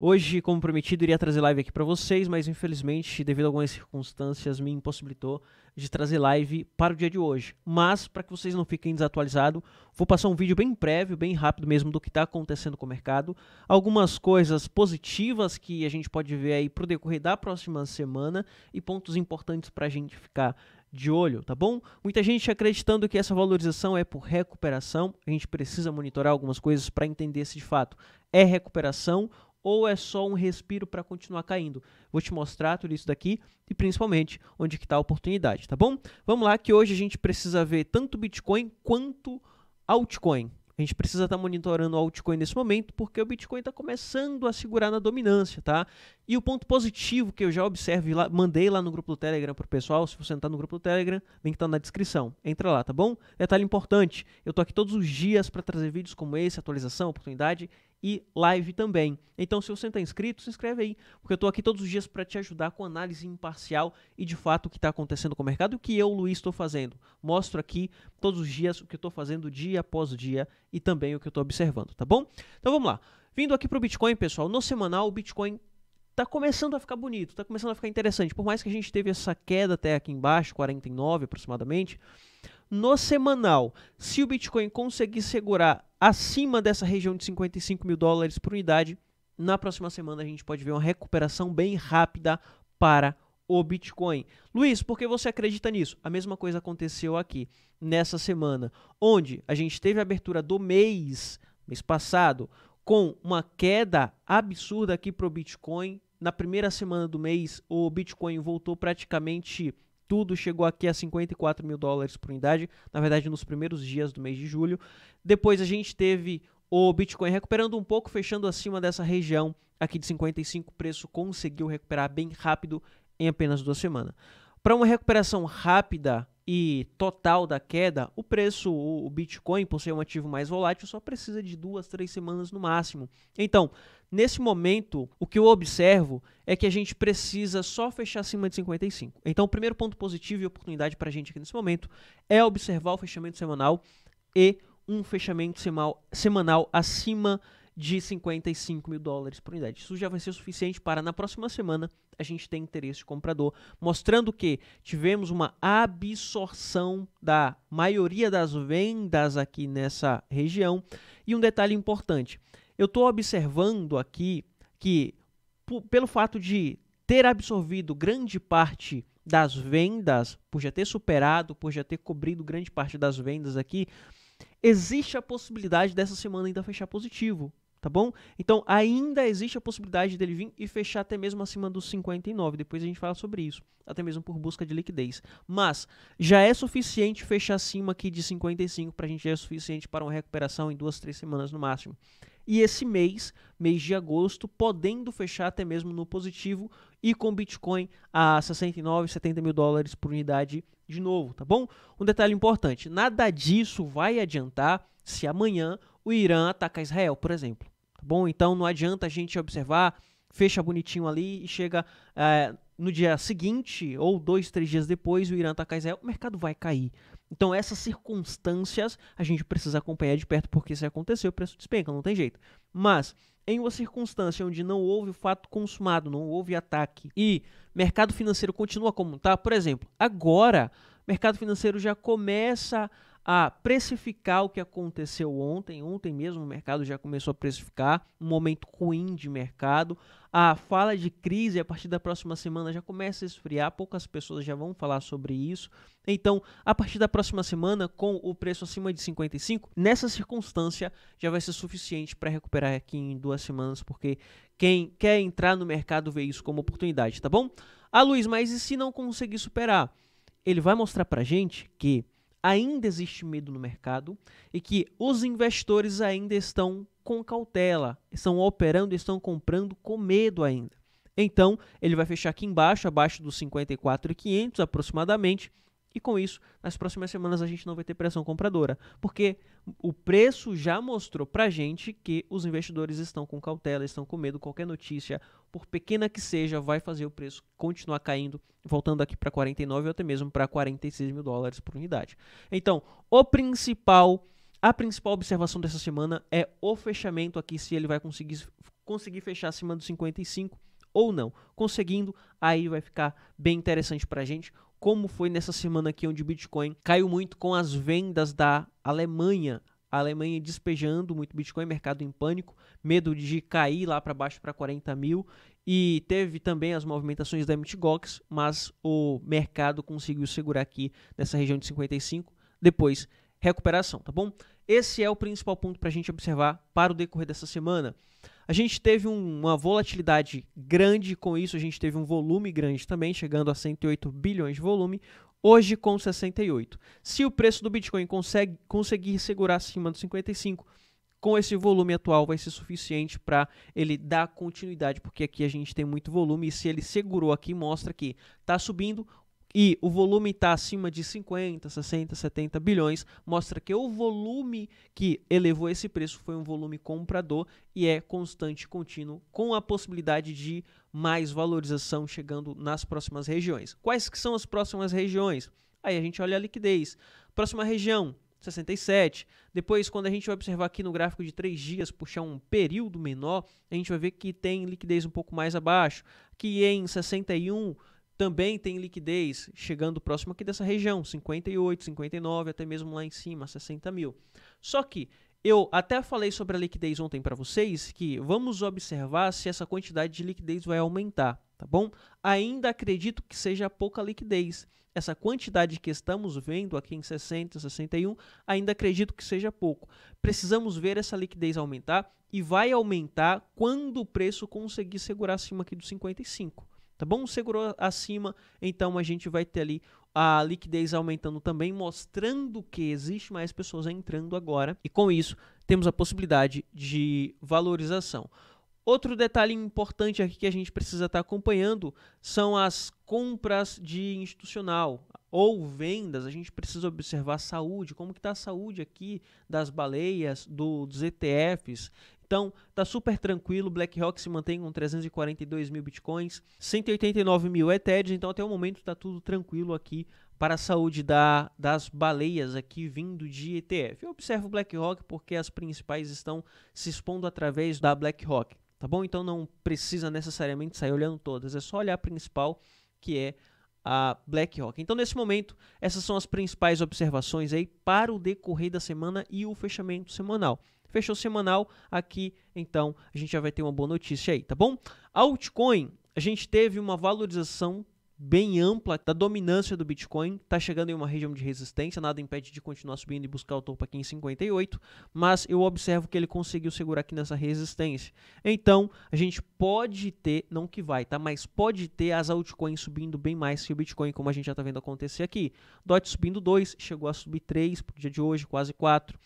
Hoje, como prometido, iria trazer live aqui para vocês, mas infelizmente, devido a algumas circunstâncias, me impossibilitou de trazer live para o dia de hoje. Mas, para que vocês não fiquem desatualizados, vou passar um vídeo bem prévio, bem rápido mesmo, do que está acontecendo com o mercado. Algumas coisas positivas que a gente pode ver aí para o decorrer da próxima semana e pontos importantes para a gente ficar de olho, tá bom? Muita gente acreditando que essa valorização é por recuperação. A gente precisa monitorar algumas coisas para entender se de fato é recuperação ou é só um respiro para continuar caindo? Vou te mostrar tudo isso daqui e principalmente onde que está a oportunidade, tá bom? Vamos lá que hoje a gente precisa ver tanto Bitcoin quanto altcoin. A gente precisa estar tá monitorando o altcoin nesse momento, porque o Bitcoin está começando a segurar na dominância, tá? E o ponto positivo que eu já observo, lá, mandei lá no grupo do Telegram pro pessoal, se você não está no grupo do Telegram, link está na descrição. Entra lá, tá bom? Detalhe importante, eu tô aqui todos os dias para trazer vídeos como esse, atualização, oportunidade e live também. Então, se você não está inscrito, se inscreve aí, porque eu estou aqui todos os dias para te ajudar com análise imparcial e de fato o que está acontecendo com o mercado e o que eu, Luiz, estou fazendo. Mostro aqui todos os dias o que eu estou fazendo dia após dia e também o que eu estou observando, tá bom? Então vamos lá. Vindo aqui para o Bitcoin, pessoal, no semanal o Bitcoin está começando a ficar bonito, está começando a ficar interessante. Por mais que a gente teve essa queda até aqui embaixo, 49 aproximadamente, no semanal, se o Bitcoin conseguir segurar acima dessa região de 55 mil dólares por unidade, na próxima semana a gente pode ver uma recuperação bem rápida para o Bitcoin. Luiz, por que você acredita nisso? A mesma coisa aconteceu aqui nessa semana, onde a gente teve a abertura do mês, mês passado, com uma queda absurda aqui para o Bitcoin. Na primeira semana do mês, o Bitcoin voltou praticamente tudo, chegou aqui a 54 mil dólares por unidade, na verdade nos primeiros dias do mês de julho. Depois a gente teve o Bitcoin recuperando um pouco, fechando acima dessa região aqui de 55, o preço conseguiu recuperar bem rápido em apenas duas semanas. Para uma recuperação rápida e total da queda, o preço, o Bitcoin, por ser um ativo mais volátil, só precisa de duas, três semanas no máximo. Então, nesse momento, o que eu observo é que a gente precisa só fechar acima de 55. Então, o primeiro ponto positivo e oportunidade para a gente aqui nesse momento é observar o fechamento semanal e um fechamento semanal, semanal acima de 55 mil dólares por unidade. Isso já vai ser suficiente para, na próxima semana, a gente ter interesse de comprador, mostrando que tivemos uma absorção da maioria das vendas aqui nessa região. E um detalhe importante: eu estou observando aqui que, pelo fato de ter absorvido grande parte das vendas, por já ter superado, por já ter cobrido grande parte das vendas aqui, existe a possibilidade dessa semana ainda fechar positivo tá bom? Então ainda existe a possibilidade dele vir e fechar até mesmo acima dos 59, depois a gente fala sobre isso, até mesmo por busca de liquidez. Mas já é suficiente fechar acima aqui de 55, para a gente já é suficiente para uma recuperação em duas, três semanas no máximo. E esse mês, mês de agosto, podendo fechar até mesmo no positivo e com Bitcoin a 69, 70 mil dólares por unidade de novo, tá bom? Um detalhe importante: nada disso vai adiantar se amanhã o Irã ataca Israel, por exemplo. Tá bom? Então não adianta a gente observar, fecha bonitinho ali e chega é, no dia seguinte ou dois, três dias depois o Irã ataca Israel, o mercado vai cair. Então essas circunstâncias a gente precisa acompanhar de perto porque se aconteceu o preço despenca, não tem jeito. Mas em uma circunstância onde não houve o fato consumado, não houve ataque e mercado financeiro continua como está, por exemplo, agora mercado financeiro já começa a precificar o que aconteceu ontem. Ontem mesmo o mercado já começou a precificar, um momento ruim de mercado. A fala de crise a partir da próxima semana já começa a esfriar, poucas pessoas já vão falar sobre isso. Então, a partir da próxima semana, com o preço acima de 55, nessa circunstância já vai ser suficiente para recuperar aqui em duas semanas, porque quem quer entrar no mercado vê isso como oportunidade, tá bom? Ah, Luiz, mas e se não conseguir superar? Ele vai mostrar para gente que ainda existe medo no mercado e que os investidores ainda estão com cautela, estão operando, estão comprando com medo ainda. Então, ele vai fechar aqui embaixo, abaixo dos 54.500 aproximadamente, e com isso, nas próximas semanas a gente não vai ter pressão compradora, porque o preço já mostrou a gente que os investidores estão com cautela, estão com medo, qualquer notícia, por pequena que seja, vai fazer o preço continuar caindo, voltando aqui para 49 ou até mesmo para 46 mil dólares por unidade. Então, o principal, a principal observação dessa semana é o fechamento aqui, se ele vai conseguir, conseguir fechar acima dos 55 ou não. Conseguindo, aí vai ficar bem interessante para a gente como foi nessa semana aqui onde o Bitcoin caiu muito com as vendas da Alemanha. A Alemanha despejando muito Bitcoin, mercado em pânico, medo de cair lá para baixo para 40 mil. E teve também as movimentações da MTGOX, mas o mercado conseguiu segurar aqui nessa região de 55. Depois, recuperação, tá bom? Esse é o principal ponto para a gente observar para o decorrer dessa semana. A gente teve um, uma volatilidade grande com isso, a gente teve um volume grande também, chegando a 108 bilhões de volume, hoje com 68. Se o preço do Bitcoin consegue, conseguir segurar acima dos 55, com esse volume atual vai ser suficiente para ele dar continuidade, porque aqui a gente tem muito volume e se ele segurou aqui mostra que está subindo e o volume está acima de 50, 60, 70 bilhões, mostra que o volume que elevou esse preço foi um volume comprador e é constante contínuo, com a possibilidade de mais valorização chegando nas próximas regiões. Quais que são as próximas regiões? Aí a gente olha a liquidez. Próxima região, 67. Depois, quando a gente vai observar aqui no gráfico de 3 dias, puxar um período menor, a gente vai ver que tem liquidez um pouco mais abaixo, que em 61 também tem liquidez chegando próximo aqui dessa região, 58, 59, até mesmo lá em cima, 60 mil. Só que eu até falei sobre a liquidez ontem para vocês que vamos observar se essa quantidade de liquidez vai aumentar, tá bom? Ainda acredito que seja pouca liquidez. Essa quantidade que estamos vendo aqui em 60, 61, ainda acredito que seja pouco. Precisamos ver essa liquidez aumentar e vai aumentar quando o preço conseguir segurar acima aqui dos 55 tá bom? Segurou acima, então a gente vai ter ali a liquidez aumentando também, mostrando que existe mais pessoas entrando agora e com isso temos a possibilidade de valorização. Outro detalhe importante aqui que a gente precisa estar acompanhando são as compras de institucional ou vendas. A gente precisa observar a saúde, como que está a saúde aqui das baleias, do, dos ETFs. Então, tá super tranquilo. BlackRock se mantém com 342 mil bitcoins, 189 mil ETH. Então, até o momento tá tudo tranquilo aqui para a saúde da, das baleias aqui vindo de ETF. Eu observo BlackRock porque as principais estão se expondo através da BlackRock, tá bom? Então não precisa necessariamente sair olhando todas, é só olhar a principal que é a BlackRock. Então nesse momento, essas são as principais observações aí para o decorrer da semana e o fechamento semanal. Fechou semanal, aqui então a gente já vai ter uma boa notícia aí, tá bom? Altcoin, a gente teve uma valorização bem ampla da dominância do Bitcoin, está chegando em uma região de resistência, nada impede de continuar subindo e buscar o topo aqui em 58, mas eu observo que ele conseguiu segurar aqui nessa resistência. Então, a gente pode ter, não que vai, tá, mas pode ter as altcoins subindo bem mais que o Bitcoin, como a gente já está vendo acontecer aqui. DOT subindo 2, chegou a subir 3 pro dia de hoje, quase 4.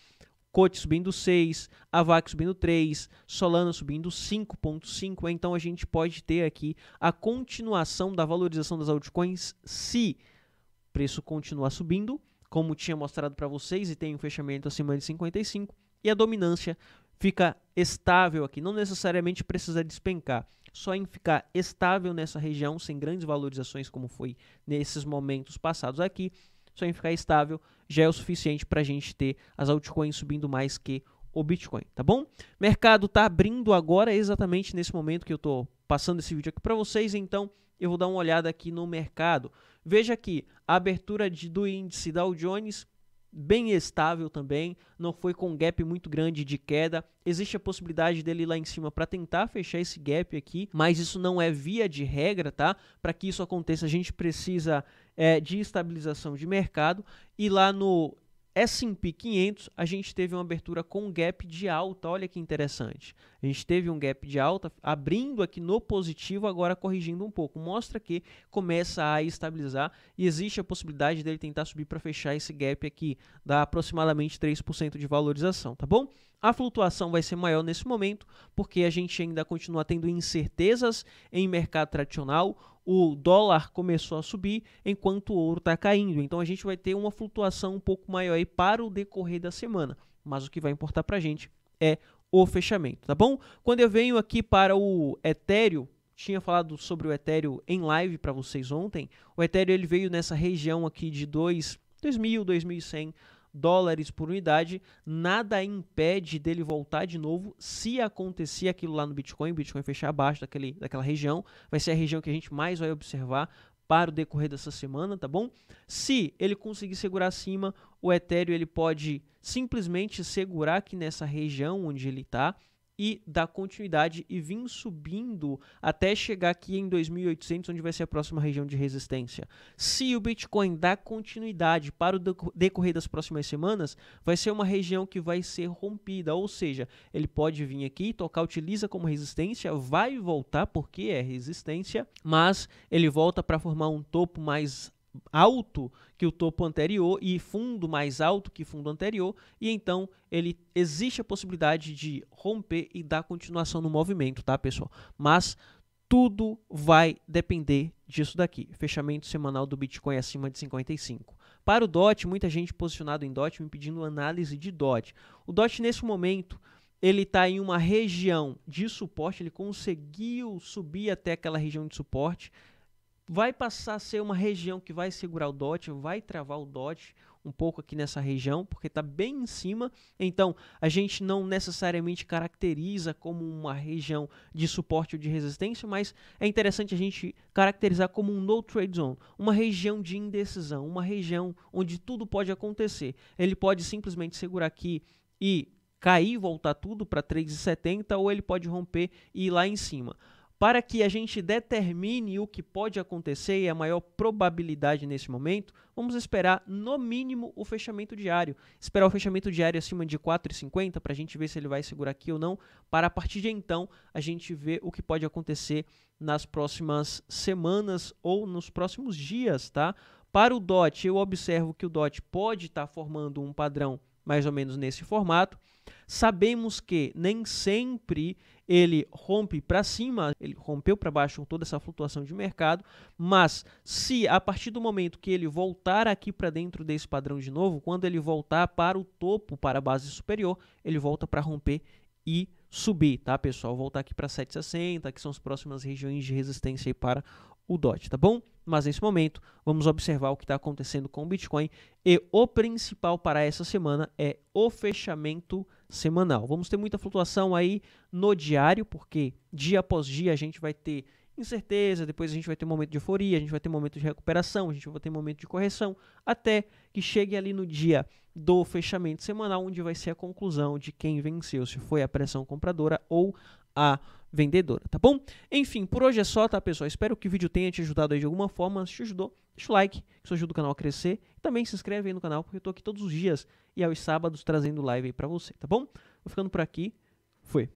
Cote subindo 6, Avax subindo 3, Solana subindo 5.5. Então a gente pode ter aqui a continuação da valorização das altcoins se o preço continuar subindo, como tinha mostrado para vocês, e tem um fechamento acima de 55, e a dominância fica estável aqui, não necessariamente precisa despencar só em ficar estável nessa região, sem grandes valorizações como foi nesses momentos passados aqui, só em ficar estável já é o suficiente para a gente ter as altcoins subindo mais que o Bitcoin, tá bom? Mercado tá abrindo agora, exatamente nesse momento que eu tô passando esse vídeo aqui para vocês, então eu vou dar uma olhada aqui no mercado. Veja aqui, a abertura de, do índice Dow Jones bem estável também, não foi com um gap muito grande de queda. Existe a possibilidade dele ir lá em cima para tentar fechar esse gap aqui, mas isso não é via de regra, tá? Para que isso aconteça, a gente precisa é, de estabilização de mercado e lá no é S&P 500, a gente teve uma abertura com gap de alta, olha que interessante. A gente teve um gap de alta, abrindo aqui no positivo, agora corrigindo um pouco. Mostra que começa a estabilizar e existe a possibilidade dele tentar subir para fechar esse gap aqui, da aproximadamente 3% de valorização, tá bom? A flutuação vai ser maior nesse momento, porque a gente ainda continua tendo incertezas em mercado tradicional, o dólar começou a subir enquanto o ouro está caindo. Então a gente vai ter uma flutuação um pouco maior aí para o decorrer da semana. Mas o que vai importar para a gente é o fechamento, tá bom? Quando eu venho aqui para o Ethereum, tinha falado sobre o Ethereum em live para vocês ontem. O Ethereum ele veio nessa região aqui de 2000, 2100 dólares por unidade, nada impede dele voltar de novo se acontecer aquilo lá no Bitcoin, o Bitcoin fechar abaixo daquele, daquela região, vai ser a região que a gente mais vai observar para o decorrer dessa semana, tá bom? Se ele conseguir segurar acima, o Ethereum ele pode simplesmente segurar aqui nessa região onde ele está, e dar continuidade e vir subindo até chegar aqui em 2.800, onde vai ser a próxima região de resistência. Se o Bitcoin dar continuidade para o decorrer das próximas semanas, vai ser uma região que vai ser rompida, ou seja, ele pode vir aqui, tocar, utiliza como resistência, vai voltar porque é resistência, mas ele volta para formar um topo mais alto que o topo anterior e fundo mais alto que fundo anterior, e então ele existe a possibilidade de romper e dar continuação no movimento, tá, pessoal? Mas tudo vai depender disso daqui. Fechamento semanal do Bitcoin acima de 55. Para o DOT, muita gente posicionada em DOT me pedindo análise de DOT. O DOT nesse momento ele está em uma região de suporte, ele conseguiu subir até aquela região de suporte, vai passar a ser uma região que vai segurar o DOT, vai travar o DOT um pouco aqui nessa região, porque está bem em cima. Então, a gente não necessariamente caracteriza como uma região de suporte ou de resistência, mas é interessante a gente caracterizar como um no trade zone, uma região de indecisão, uma região onde tudo pode acontecer. Ele pode simplesmente segurar aqui e cair, voltar tudo para 3,70 ou ele pode romper e ir lá em cima para que a gente determine o que pode acontecer e a maior probabilidade nesse momento, vamos esperar no mínimo o fechamento diário. Esperar o fechamento diário acima de 4,50 para a gente ver se ele vai segurar aqui ou não, para a partir de então a gente ver o que pode acontecer nas próximas semanas ou nos próximos dias, tá? Para o DOT, eu observo que o DOT pode estar tá formando um padrão mais ou menos nesse formato. Sabemos que nem sempre ele rompe para cima, ele rompeu para baixo com toda essa flutuação de mercado, mas se a partir do momento que ele voltar aqui para dentro desse padrão de novo, quando ele voltar para o topo, para a base superior, ele volta para romper e subir, tá, pessoal? Voltar aqui para 760, que são as próximas regiões de resistência para o DOT, tá bom? Mas nesse momento, vamos observar o que está acontecendo com o Bitcoin e o principal para essa semana é o fechamento semanal. Vamos ter muita flutuação aí no diário, porque dia após dia a gente vai ter incerteza, depois a gente vai ter um momento de euforia, a gente vai ter um momento de recuperação, a gente vai ter um momento de correção, até que chegue ali no dia do fechamento semanal, onde vai ser a conclusão de quem venceu, se foi a pressão compradora ou a vendedora, tá bom? Enfim, por hoje é só, tá, pessoal? Espero que o vídeo tenha te ajudado aí de alguma forma. Se te ajudou, deixa o like, que isso ajuda o canal a crescer. E também se inscreve aí no canal, porque eu tô aqui todos os dias e aos sábados trazendo live aí pra você, tá bom? Vou ficando por aqui. Fui.